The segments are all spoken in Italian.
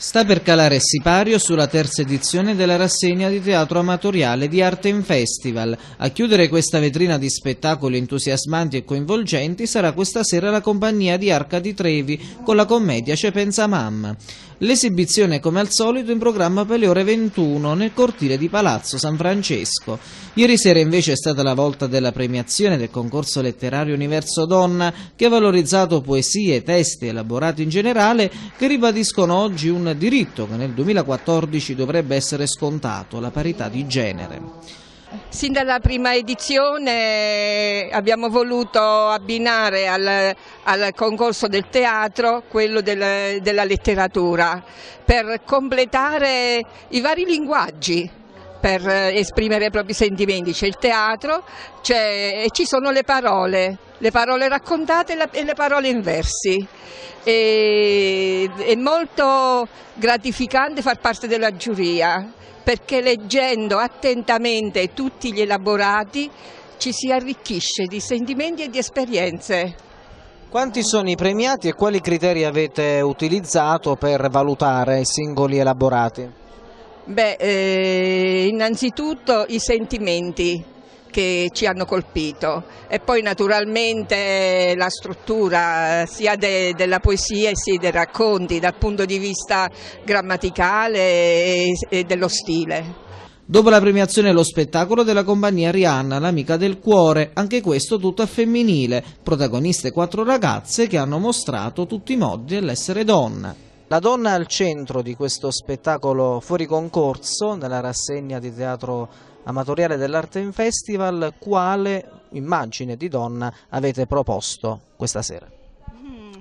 Sta per calare Sipario sulla terza edizione della rassegna di teatro amatoriale di Arte in Festival. A chiudere questa vetrina di spettacoli entusiasmanti e coinvolgenti sarà questa sera la compagnia di Arca di Trevi con la commedia Ce pensa mamma. L'esibizione come al solito in programma per le ore 21 nel cortile di Palazzo San Francesco. Ieri sera invece è stata la volta della premiazione del concorso letterario Universo Donna che ha valorizzato poesie, testi elaborati in generale che ribadiscono oggi un diritto che nel 2014 dovrebbe essere scontato, la parità di genere. Sin dalla prima edizione eh, abbiamo voluto abbinare al, al concorso del teatro quello del, della letteratura per completare i vari linguaggi per eh, esprimere i propri sentimenti, c'è il teatro e ci sono le parole, le parole raccontate e le parole in versi. E, è molto gratificante far parte della giuria perché leggendo attentamente tutti gli elaborati ci si arricchisce di sentimenti e di esperienze. Quanti sono i premiati e quali criteri avete utilizzato per valutare i singoli elaborati? Beh, eh, innanzitutto i sentimenti che ci hanno colpito e poi naturalmente la struttura eh, sia de, della poesia sia dei racconti dal punto di vista grammaticale e, e dello stile. Dopo la premiazione lo spettacolo della compagnia Rihanna, l'amica del cuore, anche questo tutto a femminile, protagoniste quattro ragazze che hanno mostrato tutti i modi dell'essere donna. La donna al centro di questo spettacolo fuori concorso nella rassegna di teatro amatoriale dell'Arte in Festival, quale immagine di donna avete proposto questa sera? Mm,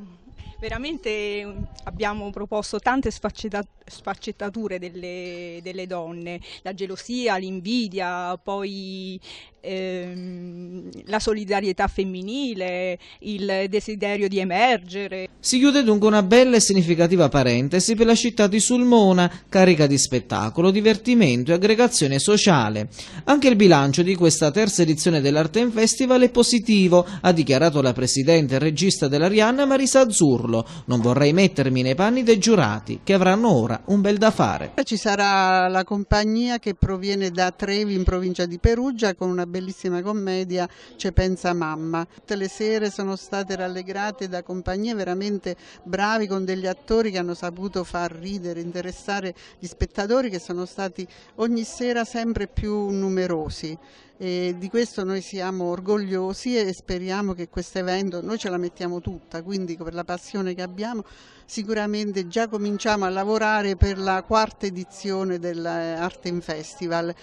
veramente mm, abbiamo proposto tante sfaccettature delle, delle donne, la gelosia, l'invidia, poi ehm, la solidarietà femminile, il desiderio di emergere. Si chiude dunque una bella e significativa parentesi per la città di Sulmona, carica di spettacolo, divertimento e aggregazione sociale. Anche il bilancio di questa terza edizione dell'Arten Festival è positivo, ha dichiarato la presidente e regista dell'Arianna Marisa Azzurlo. Non vorrei mettermi nei panni dei giurati, che avranno ora un bel da fare. Ci sarà la compagnia che proviene da Trevi in provincia di Perugia con una bellissima commedia ci cioè, pensa mamma. Tutte le sere sono state rallegrate da compagnie veramente bravi con degli attori che hanno saputo far ridere, interessare gli spettatori che sono stati ogni sera sempre più numerosi. E di questo noi siamo orgogliosi e speriamo che questo evento, noi ce la mettiamo tutta, quindi per la passione che abbiamo sicuramente già cominciamo a lavorare per la quarta edizione dell'Arte eh, in Festival.